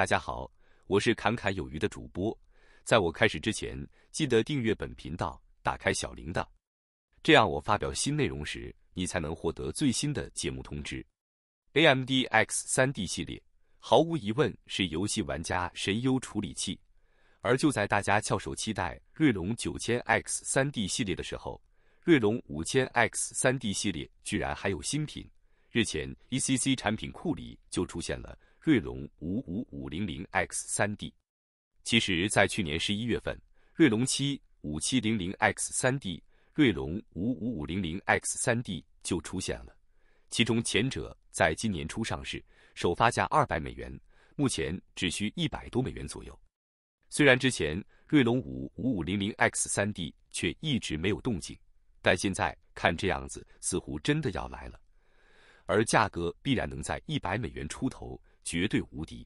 大家好，我是侃侃有余的主播。在我开始之前，记得订阅本频道，打开小铃铛，这样我发表新内容时，你才能获得最新的节目通知。A M D X 三 D 系列毫无疑问是游戏玩家神优处理器，而就在大家翘首期待锐龙九千 X 三 D 系列的时候，锐龙五千 X 三 D 系列居然还有新品。日前，E C C 产品库里就出现了。锐龙五五五零零 X 三 D，其实，在去年十一月份，锐龙七五七零零 X 三 D、锐龙五五五零零 X 三 D 就出现了，其中前者在今年初上市，首发价二百美元，目前只需一百多美元左右。虽然之前锐龙五五五零零 X 三 D 却一直没有动静，但现在看这样子，似乎真的要来了，而价格必然能在一百美元出头。绝对无敌。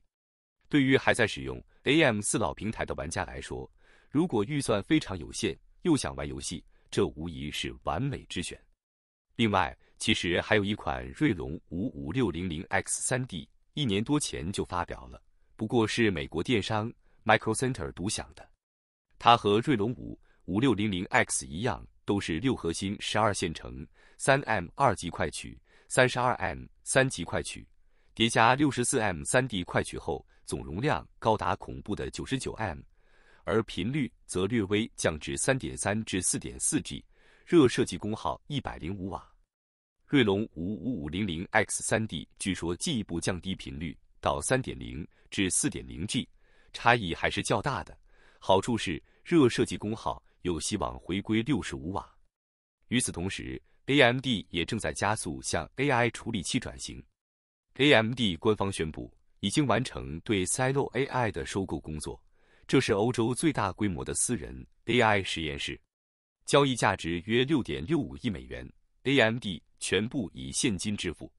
对于还在使用 A.M. 四老平台的玩家来说，如果预算非常有限又想玩游戏，这无疑是完美之选。另外，其实还有一款锐龙五五六零零 X 三 D，一年多前就发表了，不过是美国电商 Micro Center 独享的。它和锐龙五五六零零 X 一样，都是六核心十二线程，三 M 二级快取，三十二 M 三级快取。叠加六十四 M 三 D 快取后，总容量高达恐怖的九十九 M，而频率则略微降至三点三至四点四 G，热设计功耗一百零五瓦。锐龙五五五零零 X 三 D 据说进一步降低频率到三点零至四点零 G，差异还是较大的。好处是热设计功耗有希望回归六十五瓦。与此同时，AMD 也正在加速向 AI 处理器转型。AMD 官方宣布，已经完成对 Celo AI 的收购工作。这是欧洲最大规模的私人 AI 实验室，交易价值约6.65亿美元，AMD 全部以现金支付。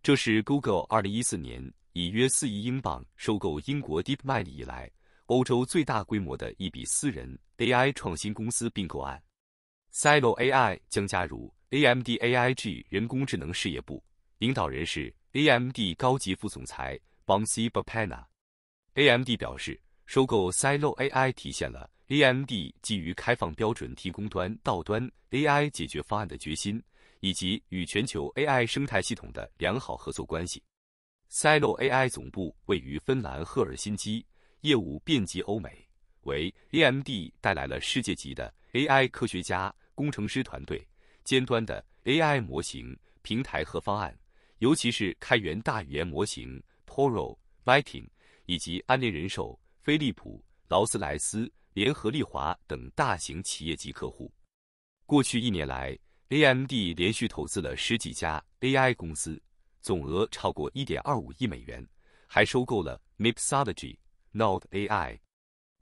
这是 Google 2014年以约4亿英镑收购英国 DeepMind 以来，欧洲最大规模的一笔私人 AI 创新公司并购案。Celo AI 将加入 AMD AI G 人工智能事业部，领导人士。AMD 高级副总裁 b a n s i i a p a n a a m d 表示，收购 Silo AI 体现了 AMD 基于开放标准提供端到端 AI 解决方案的决心，以及与全球 AI 生态系统的良好合作关系。Silo AI 总部位于芬兰赫尔辛基，业务遍及欧美，为 AMD 带来了世界级的 AI 科学家、工程师团队、尖端的 AI 模型、平台和方案。尤其是开源大语言模型 p o l o Viking，以及安联人寿、飞利浦、劳斯莱斯联合利华等大型企业级客户。过去一年来，AMD 连续投资了十几家 AI 公司，总额超过1.25亿美元，还收购了 Mipsology、Not AI。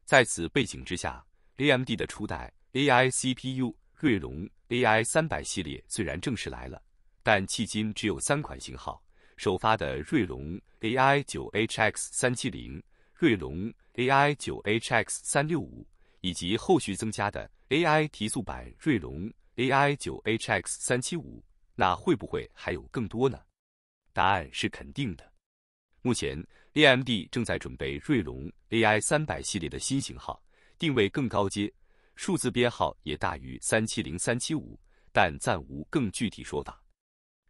在此背景之下，AMD 的初代 AI CPU 瑞龙 AI 三百系列虽然正式来了。但迄今只有三款型号，首发的锐龙 AI 九 HX 三七零、锐龙 AI 九 HX 三六五，以及后续增加的 AI 提速版锐龙 AI 九 HX 三七五。那会不会还有更多呢？答案是肯定的。目前，AMD 正在准备锐龙 AI 三百系列的新型号，定位更高阶，数字编号也大于三七零三七五，但暂无更具体说法。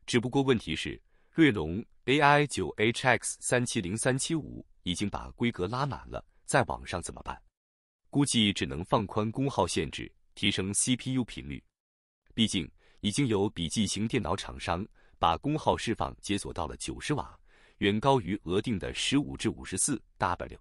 只不过问题是，锐龙 A I 九 H X 三七零三七五已经把规格拉满了，在网上怎么办？估计只能放宽功耗限制，提升 C P U 频率。毕竟已经有笔记型电脑厂商把功耗释放解锁到了九十瓦，远高于额定的十五至五十四 W。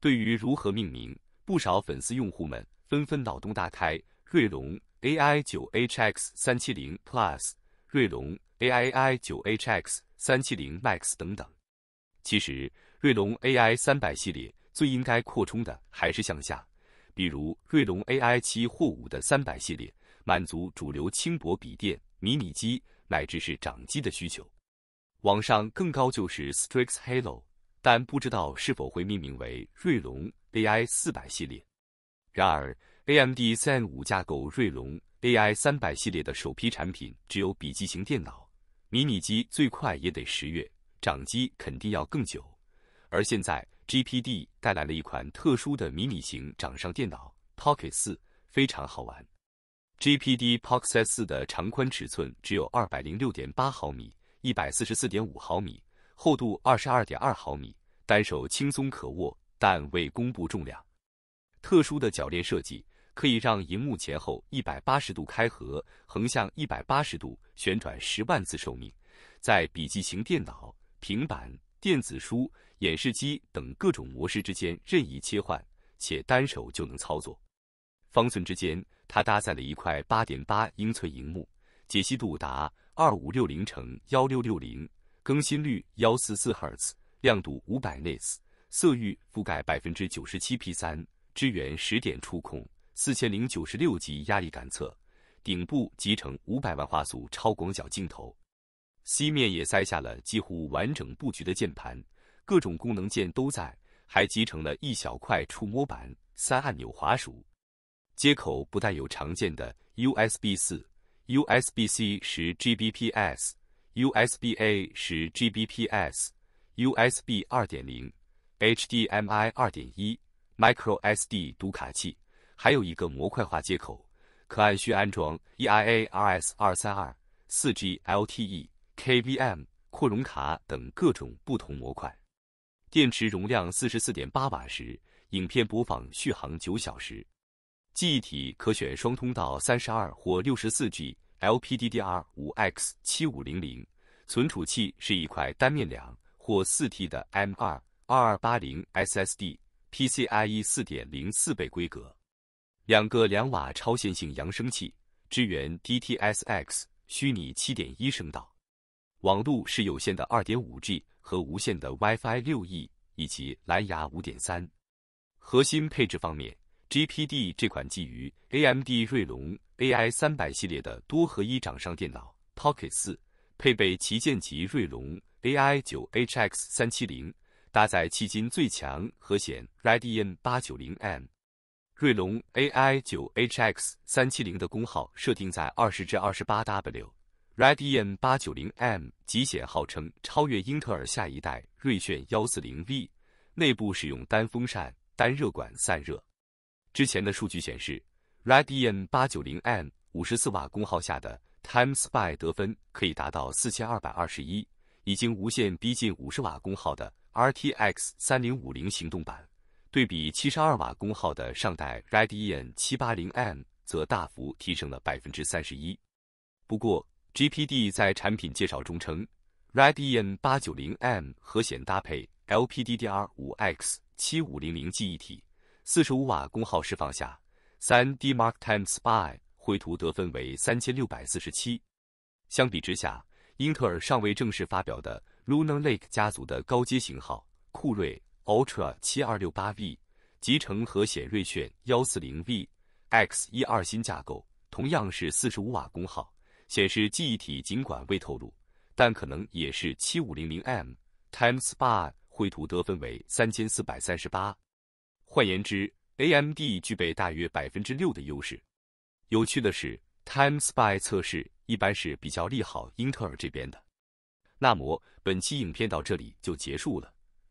对于如何命名，不少粉丝用户们纷纷脑洞大开：锐龙 A I 九 H X 三七零 Plus，锐龙。a.i.i 九 h.x 三七零 max 等等，其实锐龙 a.i 三百系列最应该扩充的还是向下，比如锐龙 a.i 七或五的三百系列，满足主流轻薄笔电、迷你机乃至是掌机的需求。网上更高就是 Strix Halo，但不知道是否会命名为锐龙 a.i 四百系列。然而，A.M.D. Zen 五架构锐龙 a.i 三百系列的首批产品只有笔记型电脑。迷你机最快也得十月，掌机肯定要更久。而现在，GPD 带来了一款特殊的迷你型掌上电脑 Pocket 4，非常好玩。GPD Pocket 4的长宽尺寸只有二百零六点八毫米、一百四十四点五毫米，厚度二十二点二毫米，单手轻松可握，但未公布重量。特殊的铰链设计。可以让荧幕前后一百八十度开合，横向一百八十度旋转，十万次寿命，在笔记型电脑、平板、电子书、演示机等各种模式之间任意切换，且单手就能操作。方寸之间，它搭载了一块八点八英寸荧幕，解析度达二五六零乘幺六六零，更新率幺四四赫兹，亮度五百 nits，色域覆盖百分之九十七 P 三，支援十点触控。四千零九十六级压力感测，顶部集成五百万画素超广角镜头，C 面也塞下了几乎完整布局的键盘，各种功能键都在，还集成了一小块触摸板、三按钮滑鼠。接口不但有常见的 USB 四、USB C 十、GBPS、USB A 十、GBPS、USB 二点零、HDMI 二点一、microSD 读卡器。还有一个模块化接口，可按需安装 E I A R S 二三二四 G L T E K V M 扩容卡等各种不同模块。电池容量四十四点八瓦时，影片播放续航九小时。记忆体可选双通道三十二或六十四 G L P D D R 五 X 七五零零。存储器是一块单面两或四 T 的 M 二二二八零 S S D，P C I E 四点零四倍规格。两个两瓦超线性扬声器，支援 DTS:X 虚拟七点一声道。网路是有线的二点五 G 和无线的 WiFi 六 E 以及蓝牙五点三。核心配置方面，GPD 这款基于 AMD 锐龙 AI 三百系列的多合一掌上电脑 Pocket 四，配备旗舰级锐龙 AI 九 HX 三七零，搭载迄今最强核显 RDNA 八九零 M。锐龙 AI 九 HX 三七零的功耗设定在二十至二十八 w r a d m n 八九零 M 极显号称超越英特尔下一代锐炫幺四零 V，内部使用单风扇单热管散热。之前的数据显示 r a d m n 八九零 M 五十四瓦功耗下的 Time Spy 得分可以达到四千二百二十一，已经无限逼近五十瓦功耗的 RTX 三零五零行动版。对比七十二瓦功耗的上代 Radeon 七八零 M，则大幅提升了百分之三十一。不过，GPD 在产品介绍中称，Radeon 八九零 M 核显搭配 LPDDR5X 七五零零记忆体，四十五瓦功耗释放下，三 D Mark Time Spy 绘图得分为三千六百四十七。相比之下，英特尔尚未正式发表的 Lunar Lake 家族的高阶型号酷睿。Ultra 七二六八 V，集成核显锐炫幺四零 V X 一二新架构，同样是四十五瓦功耗，显示记忆体尽管未透露，但可能也是七五零零 M。Time Spy 绘图得分为三千四百三十八，换言之，AMD 具备大约百分之六的优势。有趣的是，Time Spy 测试一般是比较利好英特尔这边的。那么，本期影片到这里就结束了。